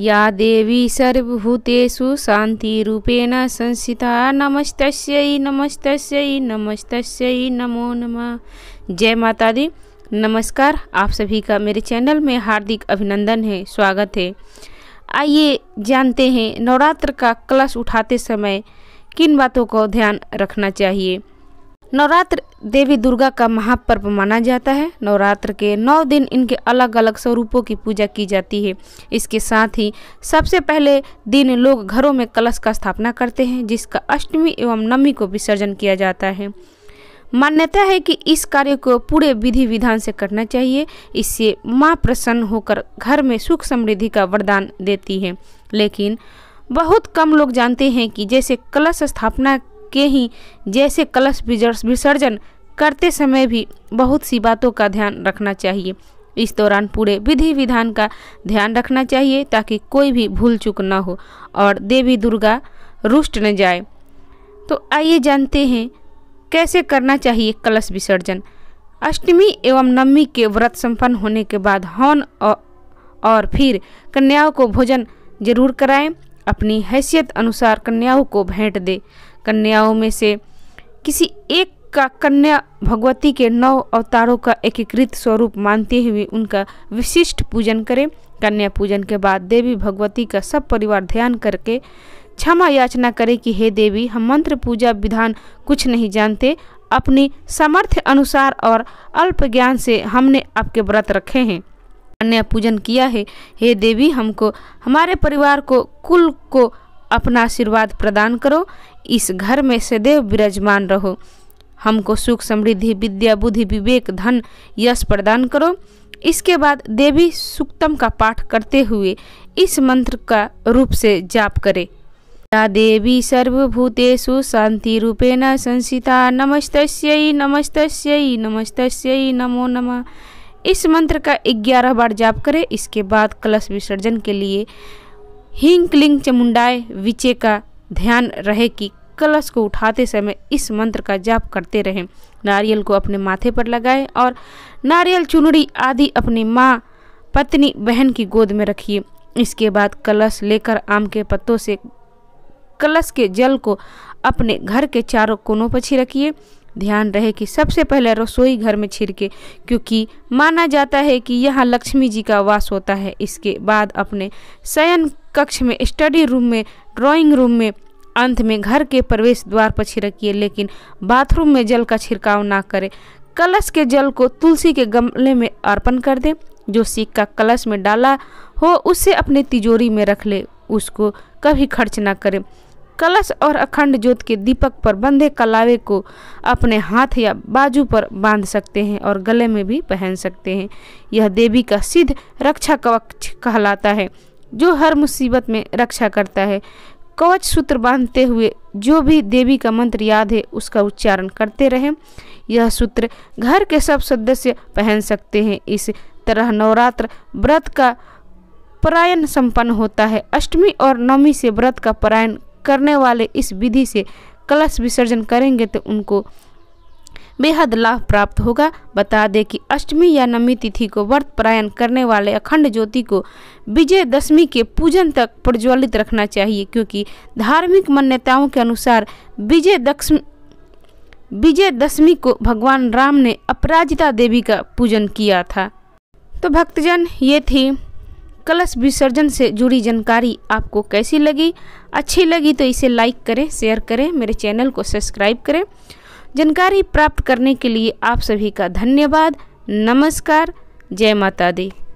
या देवी सर्वभूतेषु शान्तिरूपेण संस्थिता नमस्तस्यै नमस्तस्यै नमस्तस्यै नमो नमः जय माता दी नमस्कार आप सभी का मेरे चैनल में हार्दिक अभिनंदन है स्वागत है आइए जानते हैं नवरात्र का कलश उठाते समय किन बातों को ध्यान रखना चाहिए नवरात्र देवी दुर्गा का महापर्व माना जाता है नवरात्र के नौ दिन इनके अलग अलग स्वरूपों की पूजा की जाती है इसके साथ ही सबसे पहले दिन लोग घरों में कलश का स्थापना करते हैं जिसका अष्टमी एवं नवमी को विसर्जन किया जाता है मान्यता है कि इस कार्य को पूरे विधि विधान से करना चाहिए इससे माँ प्रसन्न होकर घर में सुख समृद्धि का वरदान देती है लेकिन बहुत कम लोग जानते हैं कि जैसे कलश स्थापना के ही जैसे कलश विसर्जन करते समय भी बहुत सी बातों का ध्यान रखना चाहिए इस दौरान पूरे विधि विधान का ध्यान रखना चाहिए ताकि कोई भी भूल चूक न हो और देवी दुर्गा रुष्ट न जाए तो आइए जानते हैं कैसे करना चाहिए कलश विसर्जन अष्टमी एवं नवमी के व्रत संपन्न होने के बाद हवन और फिर कन्याओं को भोजन जरूर कराएं अपनी हैसियत अनुसार कन्याओं को भेंट दे कन्याओं में से किसी एक का कन्या भगवती के नौ अवतारों का एकीकृत स्वरूप मानते हुए उनका विशिष्ट पूजन करें कन्या पूजन के बाद देवी भगवती का सब परिवार ध्यान करके क्षमा याचना करें कि हे देवी हम मंत्र पूजा विधान कुछ नहीं जानते अपनी सामर्थ्य अनुसार और अल्प ज्ञान से हमने आपके व्रत रखे हैं ने पूजन किया है हे देवी हमको हमारे परिवार को कुल को अपना आशीर्वाद प्रदान करो इस घर में सदैव विराजमान रहो हमको सुख समृद्धि विद्या बुद्धि विवेक धन यश प्रदान करो इसके बाद देवी सुक्तम का पाठ करते हुए इस मंत्र का रूप से जाप करें या देवी सर्वभूतेषु रूपेण संसिता नमस्तस्यै नमस्तस्यै नमस्तस्यै नमो नमः इस मंत्र का ग्यारह बार जाप करें इसके बाद कलश विसर्जन के लिए हिंग क्लिंग चमुंडाए विचे का ध्यान रहे कि कलश को उठाते समय इस मंत्र का जाप करते रहें नारियल को अपने माथे पर लगाएं और नारियल चुनरी आदि अपनी माँ पत्नी बहन की गोद में रखिए इसके बाद कलश लेकर आम के पत्तों से कलश के जल को अपने घर के चारों कोनों पर छिड़किए ध्यान रहे कि सबसे पहले रसोई घर में छिड़के क्योंकि माना जाता है कि यहाँ लक्ष्मी जी का वास होता है इसके बाद अपने शयन कक्ष में स्टडी रूम में ड्राइंग रूम में अंत में घर के प्रवेश द्वार पर छिड़किए लेकिन बाथरूम में जल का छिड़काव ना करें कलश के जल को तुलसी के गमले में अर्पण कर दें जो सिक्का का कलश में डाला हो उसे अपने तिजोरी में रख ले उसको कभी खर्च ना करें कलश और अखंड ज्योत के दीपक पर बंधे कलावे को अपने हाथ या बाजू पर बांध सकते हैं और गले में भी पहन सकते हैं यह देवी का सिद्ध रक्षा कवच कहलाता है जो हर मुसीबत में रक्षा करता है कवच सूत्र बांधते हुए जो भी देवी का मंत्र याद है उसका उच्चारण करते रहें यह सूत्र घर के सब सदस्य पहन सकते हैं इस तरह नवरात्र व्रत का परायण संपन्न होता है अष्टमी और नवमी से व्रत का परायण करने वाले इस विधि से कलश विसर्जन करेंगे तो उनको बेहद लाभ प्राप्त होगा बता दें कि अष्टमी या नवमी तिथि को व्रत पारायण करने वाले अखंड ज्योति को विजय दशमी के पूजन तक प्रज्वलित रखना चाहिए क्योंकि धार्मिक मान्यताओं के अनुसार विजय दशमी विजय दशमी को भगवान राम ने अपराजिता देवी का पूजन किया था तो भक्तजन ये थी कलश विसर्जन से जुड़ी जानकारी आपको कैसी लगी अच्छी लगी तो इसे लाइक करें शेयर करें मेरे चैनल को सब्सक्राइब करें जानकारी प्राप्त करने के लिए आप सभी का धन्यवाद नमस्कार जय माता दी